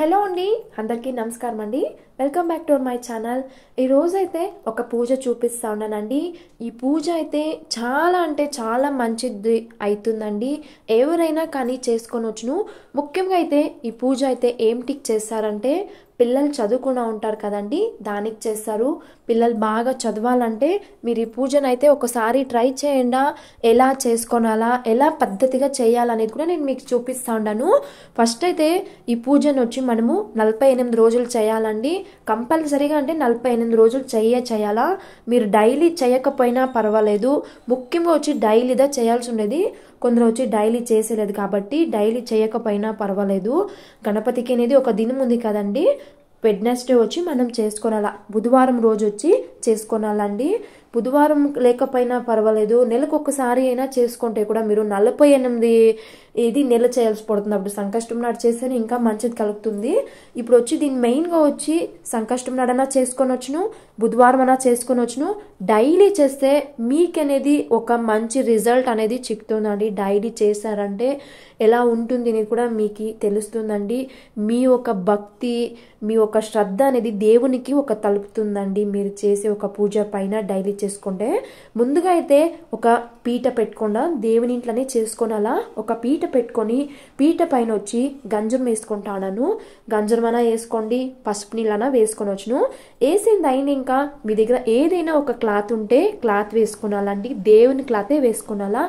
hello అండి అందరికీ నమస్కారం అండి welcome back to my channel ఈరోజైతే ఒక పూజ చూపిస్తా ఉన్నానండి ఈ పూజ అయితే చాలా అంటే చాలా మంచిది అవుతుందండి ఎవరైనా కానీ చేసుకొని వచ్చును ముఖ్యంగా అయితే ఈ పూజ అయితే ఏంటికి చేస్తారంటే పిల్లలు చదువుకుండా ఉంటారు కదండి దానికి చేస్తారు పిల్లలు బాగా చదవాలంటే మీరు ఈ పూజను అయితే ఒకసారి ట్రై చేయండి ఎలా చేసుకోనాలా ఎలా పద్ధతిగా చేయాలనేది కూడా నేను మీకు చూపిస్తా ఉన్నాను ఫస్ట్ అయితే ఈ పూజను వచ్చి మనము నలభై ఎనిమిది రోజులు చేయాలండి కంపల్సరీగా అంటే నలభై ఎనిమిది రోజులు చేయ చేయాలా మీరు డైలీ చేయకపోయినా పర్వాలేదు ముఖ్యంగా వచ్చి డైలీదా చేయాల్సి ఉండేది కొందరు వచ్చి డైలీ చేసేలేదు కాబట్టి డైలీ చేయకపోయినా పర్వాలేదు గణపతికి అనేది ఒక దినం ఉంది కదండి వెడ్నెస్డే వచ్చి మనం చేసుకోనాలా బుధవారం రోజు వచ్చి చేసుకోనాలండి బుధవారం లేకపోయినా పర్వాలేదు నెలకు ఒకసారి అయినా చేసుకుంటే కూడా మీరు నలభై ఎనిమిది ఇది నెల చేయాల్సి పడుతుంది అప్పుడు సంకష్టం నాడు చేస్తేనే ఇంకా మంచిది కలుగుతుంది ఇప్పుడు వచ్చి దీన్ని మెయిన్గా వచ్చి సంకష్టం నాడనా చేసుకొని వచ్చును బుధవారం అన్నా చేసుకొని వచ్చును డైలీ చేస్తే మీకనేది ఒక మంచి రిజల్ట్ అనేది చిక్కుతుందండి డైలీ చేశారంటే ఎలా ఉంటుంది అనేది కూడా మీకు తెలుస్తుందండి మీ ఒక భక్తి మీ ఒక శ్రద్ధ అనేది దేవునికి ఒక తలుపుతుందండి మీరు చేసే ఒక పూజ పైన డైలీ చేసుకుంటే ముందుగా అయితే ఒక పీట పెట్టుకుండా దేవుని ఇంట్లోనే చేసుకొని అలా ఒక పీట పెట్టుకొని పీట పైన వచ్చి గంజరం వేసుకుంటాను గంజరమైనా వేసుకోండి పసుపు నీళ్ళనా వేసుకొని వచ్చును వేసింది అయిన ఇంకా మీ దగ్గర ఏదైనా ఒక క్లాత్ ఉంటే క్లాత్ వేసుకునాలండి దేవుని క్లాతే వేసుకున్నాలా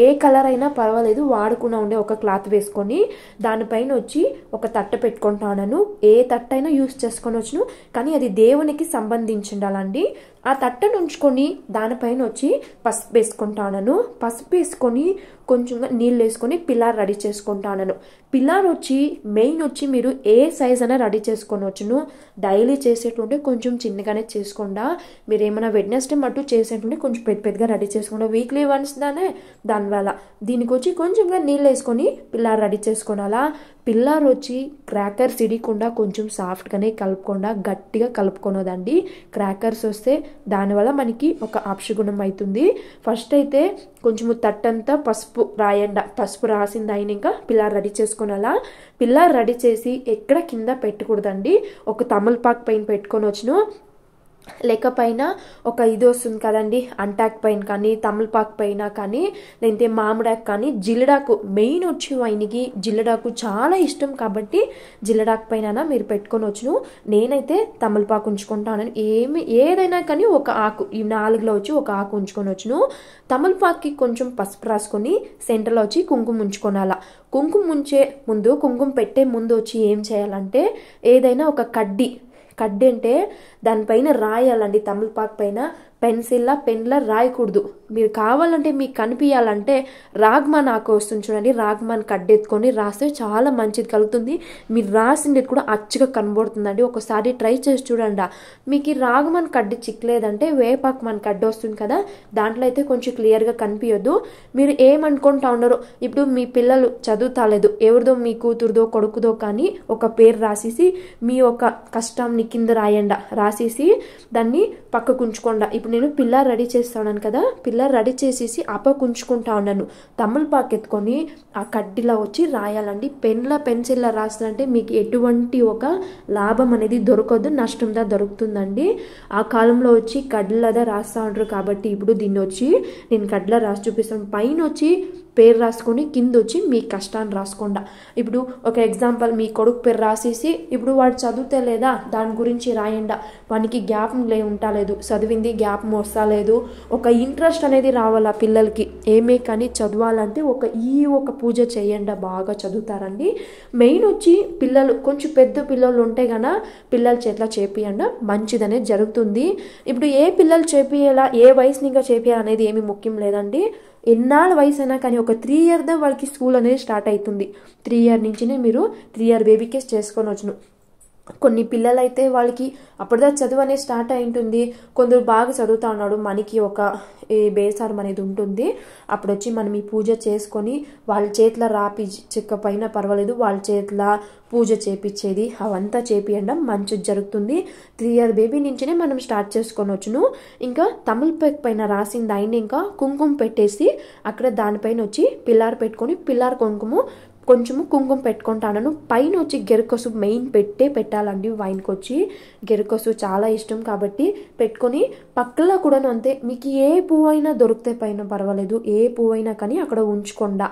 ఏ కలర్ అయినా పర్వాలేదు వాడుకున్నా ఉండే ఒక క్లాత్ వేసుకొని దానిపైన వచ్చి ఒక తట్ట పెట్టుకుంటాను ఏ తట్ట అయినా యూస్ చేసుకొని వచ్చును కానీ అది దేవునికి సంబంధించి ఉండాలండి ఆ తట్టను ఉంచుకొని వేసుకొని దానిపైన వచ్చి పసుపు వేసుకుంటాను పసుపు వేసుకొని కొంచెంగా నీళ్ళు వేసుకొని పిల్లార్ రెడీ చేసుకుంటాను పిల్లార్ వచ్చి మెయిన్ వచ్చి మీరు ఏ సైజ్ అయినా రెడీ చేసుకోవచ్చును డైలీ చేసేటువంటి కొంచెం చిన్నగానే చేసుకుండా మీరు ఏమైనా వెడ్నెస్డే మట్టు చేసేటువంటి కొంచెం పెద్ద పెద్దగా రెడీ చేసుకుంటా వీక్లీ వన్స్ దానే దానివల్ల దీనికి వచ్చి కొంచెంగా నీళ్ళు వేసుకొని పిల్లార్ రెడీ చేసుకోనాలా పిల్లార్ వచ్చి క్రాకర్స్ ఇడియకుండా కొంచెం సాఫ్ట్గానే కలుపుకుండా గట్టిగా కలుపుకొనదండి క్రాకర్స్ వస్తే దానివల్ల మనకి ఒక అప్షగుణం అవుతుంది ఫస్ట్ అయితే కొంచెము తట్టంతా పసుపు రాయండ పసుపు రాసింది అయిన ఇంకా పిల్లారు రెడీ చేసుకుని అలా పిల్లారు రెడీ చేసి ఎక్కడ కింద పెట్టకూడదండి ఒక తమలపాకు పైన పెట్టుకొని వచ్చును లేకపోయినా ఒక ఇది వస్తుంది కదండి అంటాక్ పైన కానీ తమలపాకు పైన కానీ లేదంటే మామిడాకు కానీ జిల్లడాకు మెయిన్ వచ్చి ఆయనకి జిల్లడాకు చాలా ఇష్టం కాబట్టి జిల్లడాకు పైన మీరు పెట్టుకొని వచ్చును నేనైతే తమలపాకు ఉంచుకుంటాను ఏమి ఏదైనా కానీ ఒక ఆకు ఈ నాలుగులో వచ్చి ఒక ఆకు ఉంచుకొని వచ్చును తమలపాకుకి కొంచెం పసుపు రాసుకొని సెంటర్లో వచ్చి కుంకుమ ఉంచుకోనాలా కుంకుమ ఉంచే ముందు కుంకుమ పెట్టే ముందు వచ్చి ఏం చేయాలంటే ఏదైనా ఒక కడ్డీ కడ్డి అంటే దానిపైన రాయాలండి తమలపాకు పైన పెన్సిల్లా పెన్లా రాయకూడదు మీరు కావాలంటే మీకు కనిపించాలంటే రాగ్మాన్ ఆకు వస్తుంది చూడండి రాగ్మాన్ కడ్డెత్తుకొని రాస్తే చాలా మంచిది కలుగుతుంది మీరు రాసింది కూడా అచ్చగా కనబడుతుందండి ఒకసారి ట్రై చేసి చూడండి మీకు ఈ రాగ్మాన్ కడ్డి చిక్కలేదంటే వేపాకు మన కడ్డ వస్తుంది కదా దాంట్లో అయితే కొంచెం క్లియర్గా కనిపించొద్దు మీరు ఏమనుకుంటా ఉండరు ఇప్పుడు మీ పిల్లలు చదువుతాలేదు ఎవరిదో మీ కూతురుదో కొడుకుదో కానీ ఒక పేరు రాసేసి మీ యొక్క కష్టంని కింద రాయండి రాసేసి దాన్ని పక్క ఉంచకుండా ఇప్పుడు నేను పిల్లర్ రెడీ చేస్తా ఉన్నాను కదా పిల్లర్ రెడీ చేసేసి అప్పకు ఉంచుకుంటా ఉన్నాను తమలపాకు ఎత్తుకొని ఆ కడ్డీలా వచ్చి రాయాలండి పెన్లా పెన్సిల్లా రాస్తుందంటే మీకు ఎటువంటి ఒక లాభం అనేది దొరకదు దా దొరుకుతుందండి ఆ కాలంలో వచ్చి కడ్లదా రాస్తూ ఉంటారు కాబట్టి ఇప్పుడు దీన్ని వచ్చి నేను కడ్లా రాసి చూపిస్తాను పైన వచ్చి పేరు రాసుకొని కింద వచ్చి మీ కష్టాన్ని రాసుకుండా ఇప్పుడు ఒక ఎగ్జాంపుల్ మీ కొడుకు పేరు రాసేసి ఇప్పుడు వాడు చదివితే లేదా దాని గురించి రాయండా వానికి గ్యాప్ లే ఉంటలేదు చదివింది గ్యాప్ మోస్తలేదు ఒక ఇంట్రెస్ట్ అనేది రావాలి ఆ పిల్లలకి ఏమే కానీ చదవాలంటే ఒక ఈ ఒక పూజ చేయండి బాగా చదువుతారండి మెయిన్ వచ్చి పిల్లలు కొంచెం పెద్ద పిల్లలు ఉంటే గన పిల్లల చేతిలో చేపియండి మంచిదనే జరుగుతుంది ఇప్పుడు ఏ పిల్లలు చేపియాలా ఏ ఇంకా చేపియాలనేది ఏమి ముఖ్యం లేదండి ఎన్నాళ్ళ వయసు అయినా కానీ ఒక త్రీ ఇయర్ దా వాళ్ళకి స్కూల్ అనేది స్టార్ట్ అవుతుంది త్రీ ఇయర్ నుంచినే మీరు త్రీ ఇయర్ బేబీ కేస్ చేసుకొని వచ్చును కొన్ని పిల్లలైతే వాళ్ళకి అప్పటిదా చదువు అనేది స్టార్ట్ అయి ఉంటుంది కొందరు బాగా చదువుతా ఉన్నాడు మనకి ఒక ఈ బేసారం అనేది ఉంటుంది అప్పుడు వచ్చి మనం ఈ పూజ చేసుకొని వాళ్ళ చేతుల రాపి చెక్క పైన పర్వాలేదు వాళ్ళ చేతుల పూజ చేపించేది అవంతా చేపియడం మంచి జరుగుతుంది త్రీ ఇయర్ బేబీ నుంచినే మనం స్టార్ట్ చేసుకొని వచ్చును ఇంకా తమిళ పెక్ పైన రాసింది దాన్ని ఇంకా కుంకుమ పెట్టేసి అక్కడ దానిపైన వచ్చి పిల్లార్ పెట్టుకొని పిల్లార్ కుంకుమ కొంచెము కుంకుమ పెట్టుకుంటాను పైన వచ్చి గెరకొసు మెయిన్ పెట్టే పెట్టాలండి వైన్కి వచ్చి గెరకొసు చాలా ఇష్టం కాబట్టి పెట్టుకొని పక్కలో కూడా అంతే మీకు ఏ పువ్వు అయినా దొరికితే పైన పర్వాలేదు ఏ పువ్వు అయినా కానీ అక్కడ ఉంచకుండా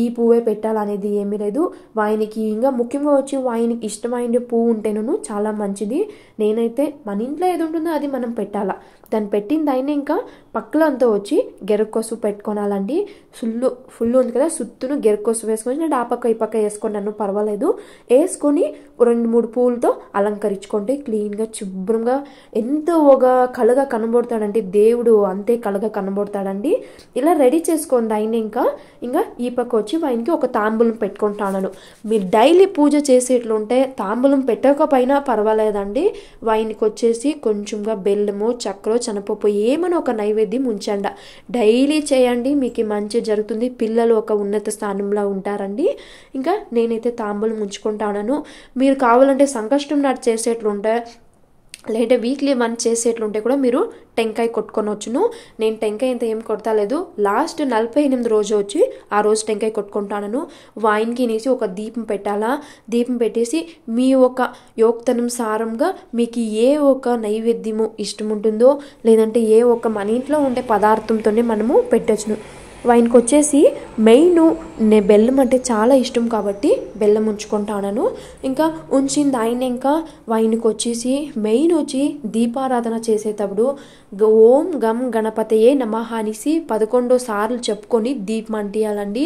ఈ పువ్వే పెట్టాలనేది ఏమీ లేదు వాయనికి ఇంకా ముఖ్యంగా వచ్చి వాయనికి ఇష్టమైన పువ్వు ఉంటేనూ చాలా మంచిది నేనైతే మన ఇంట్లో ఏది ఉంటుందో అది మనం పెట్టాలా దాన్ని పెట్టింది అయినా ఇంకా పక్కలో అంతా వచ్చి గెరకోసు పెట్టుకోనాలండి సుల్లు ఫుల్ ఉంది కదా సుత్తును గెరకోసు వేసుకొని నేను ఆ పక్క ఈ పక్క వేసుకున్నాను పర్వాలేదు వేసుకొని రెండు మూడు పూలతో అలంకరించుకుంటే క్లీన్గా శుభ్రంగా ఎంతో ఒక కళగా కనబడతాడండి దేవుడు అంతే కళగా కనబడతాడండి ఇలా రెడీ చేసుకోండి ఆయన ఇంకా ఇంకా ఈ పక్క వచ్చి ఆయనకి ఒక తాంబూలం పెట్టుకుంటాను మీరు డైలీ పూజ చేసేట్లుంటే తాంబూలం పెట్టకపోయినా పర్వాలేదండి వైన్కి వచ్చేసి కొంచెంగా బెల్లము చక్కెర చనిపోయి ఏమైనా ఒక నైవేద్యం ఉంచండి డైలీ చేయండి మీకు మంచి జరుగుతుంది పిల్లలు ఒక ఉన్నత స్థానంలో ఉంటారండి ఇంకా నేనైతే తాంబూలం ఉంచుకుంటాను మీరు కావాలంటే సంకష్టం నాటి చేసేట్లుంటే లేదంటే వీక్లీ వన్ చేసేట్లుంటే కూడా మీరు టెంకాయ కొట్టుకొనొచ్చును నేను టెంకాయ ఇంత ఏం కొడతలేదు లాస్ట్ నలభై ఎనిమిది రోజు వచ్చి ఆ రోజు టెంకాయ కొట్టుకుంటాను వాయిన్కి వేసి ఒక దీపం పెట్టాలా దీపం పెట్టేసి మీ ఒక యోక్తనం సారంగా మీకు ఏ ఒక నైవేద్యము ఇష్టం ఉంటుందో లేదంటే ఏ ఒక మన ఇంట్లో ఉండే పదార్థంతోనే మనము పెట్టచ్చును ఆయనకు వచ్చేసి మెయిన్ నే బెల్లం అంటే చాలా ఇష్టం కాబట్టి బెల్లం ఉంచుకుంటాను ఇంకా ఉంచింది ఆయన ఇంకా ఆయనకు వచ్చేసి మెయిన్ వచ్చి దీపారాధన చేసేటప్పుడు ఓం గం గణపతయే నమ అనేసి పదకొండో సార్లు చెప్పుకొని దీపం అంటియాలండి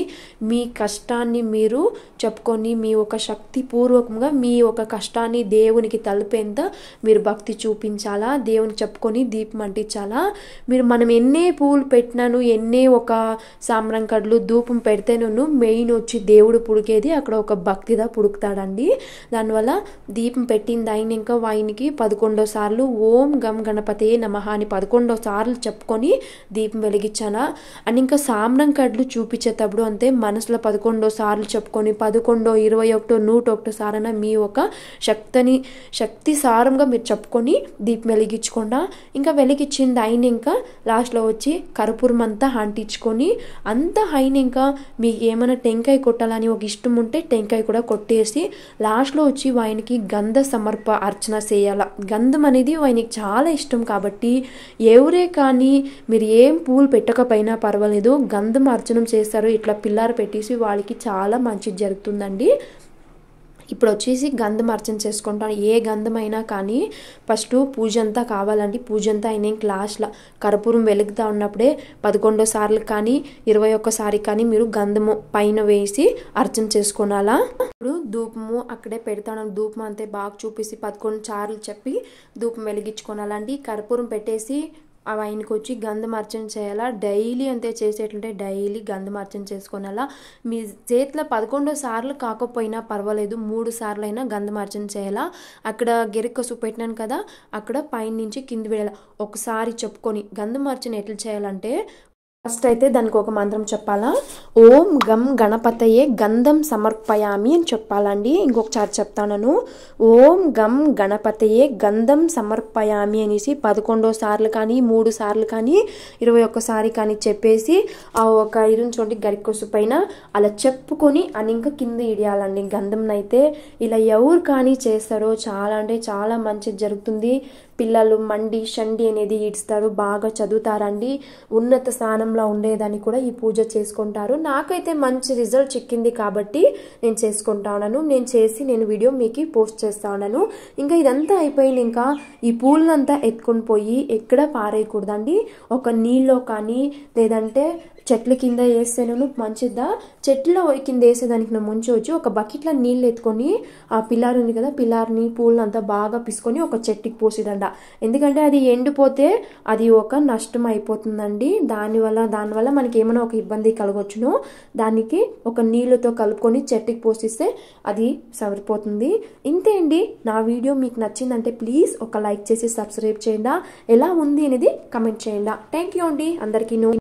మీ కష్టాన్ని మీరు చెప్పుకొని మీ ఒక శక్తి పూర్వకంగా మీ ఒక కష్టాన్ని దేవునికి తలిపేంత మీరు భక్తి చూపించాలా దేవునికి చెప్పుకొని దీపం అంటించాలా మీరు మనం ఎన్నే పూలు పెట్టినాను ఎన్నే ఒక సామ్రం కడ్లు ధూపం పెడితేనూ మెయిన్ వచ్చి దేవుడు పుడికేది అక్కడ ఒక భక్తిదా పుడుకుతాడండి దానివల్ల దీపం పెట్టింది ఆయన ఇంకా వాయినికి పదకొండో సార్లు ఓం గం గణపతే నమ అని పదకొండో సార్లు చెప్పుకొని దీపం వెలిగించానా అండ్ ఇంకా సామ్నం కడ్లు చూపించేటప్పుడు అంతే మనసులో పదకొండో సార్లు చెప్పుకొని పదకొండో ఇరవై ఒకటో నూట ఒకటో సారైనా మీ ఒక శక్తిని శక్తి సారంగా మీరు చెప్పుకొని దీపం వెలిగించకుండా ఇంకా వెలిగించింది అయిన ఇంకా లాస్ట్లో వచ్చి కర్పూరం అంతా అంటించుకొని అంతా అయిన ఇంకా మీకు ఏమైనా టెంకాయ కొట్టాలని ఒక ఇష్టం ఉంటే టెంకాయ కూడా కొట్టేసి లాస్ట్లో వచ్చి ఆయనకి గంధ సమర్ప అర్చన చేయాల గంధం అనేది ఆయనకి చాలా ఇష్టం కాబట్టి ఎవరే కానీ మీరు ఏం పూలు పెట్టకపోయినా పర్వాలేదు గంధం అర్చనం చేస్తారు ఇట్లా పిల్లలు పెట్టేసి వాళ్ళకి చాలా మంచి జరుగుతుందండి ఇప్పుడు వచ్చేసి గంధం అర్చన చేసుకుంటాను ఏ గంధమైనా కానీ ఫస్ట్ పూజ అంతా కావాలండి పూజ అంతా అయిన లాస్ట్లో కర్పూరం వెలుగుతా ఉన్నప్పుడే పదకొండో సార్లు కానీ ఇరవై ఒక్కసారి కానీ మీరు గంధము పైన వేసి అర్చన చేసుకోనాలా ఇప్పుడు ధూపము అక్కడే పెడతాను ధూపం అంతే బాగా చూపిసి పదకొండు సార్లు చెప్పి ధూపం వెలిగించుకోనాలండి కర్పూరం పెట్టేసి ఆయనకు వచ్చి గంధమార్చన చేయాలా డైలీ అంతే చేసేటంటే డైలీ గంధమార్చన చేసుకునేలా మీ చేతిలో పదకొండో సార్లు కాకపోయినా పర్వాలేదు మూడు సార్లు అయినా గంధమార్చన చేయాలా అక్కడ గిరికసు పెట్టినాను కదా అక్కడ పైనుంచి కింది వెళ్ళాలి ఒకసారి చెప్పుకొని గంధమార్చన ఎట్లా చేయాలంటే ఫస్ట్ అయితే దానికి ఒక మంత్రం చెప్పాలా ఓం గం గణపతయే గంధం సమర్పయామి అని చెప్పాలండి ఇంకొకసారి చెప్తాను ఓం గం గణపతయే గంధం సమర్పయామి అనేసి పదకొండో సార్లు కానీ మూడు సార్లు కానీ ఇరవై ఒక్కసారి కానీ చెప్పేసి ఆ ఒక ఇరుంచోటి గరికొసు పైన అలా చెప్పుకొని అని ఇంకా కింద ఇడియాలండి గంధంనైతే ఇలా ఎవరు కానీ చేస్తారో చాలా అంటే చాలా మంచి జరుగుతుంది పిల్లలు మండి షండి అనేది ఈడ్స్తారు బాగా చదువుతారండి ఉన్నత స్థానంలో ఉండేదాన్ని కూడా ఈ పూజ చేసుకుంటారు నాకైతే మంచి రిజల్ట్ చిక్కింది కాబట్టి నేను చేసుకుంటా ఉన్నాను నేను చేసి నేను వీడియో మీకు పోస్ట్ చేస్తా ఉన్నాను ఇంకా ఇదంతా అయిపోయింది ఇంకా ఈ పూలంతా ఎత్తుకొని పోయి ఎక్కడ పారేయకూడదండి ఒక నీళ్ళలో కానీ లేదంటే చెట్ల కింద వేస్తేనూ మంచిదా చెట్ల కింద వేసేదానికి నువ్వు ముంచవచ్చు ఒక బకెట్లో నీళ్ళు ఎత్తుకొని ఆ పిల్లర్ ఉంది కదా పిల్లర్ని పూలను అంతా బాగా పిసుకొని ఒక చెట్టుకి పోసేదంట ఎందుకంటే అది ఎండిపోతే అది ఒక నష్టం అయిపోతుందండి దానివల్ల దానివల్ల మనకి ఏమైనా ఒక ఇబ్బంది కలగొచ్చును దానికి ఒక నీళ్ళతో కలుపుకొని చెట్టుకి పోసిస్తే అది సరిపోతుంది ఇంతే అండి నా వీడియో మీకు నచ్చిందంటే ప్లీజ్ ఒక లైక్ చేసి సబ్స్క్రైబ్ చేయండి ఎలా ఉంది అనేది కమెంట్ చేయండి థ్యాంక్ యూ అండి అందరికీ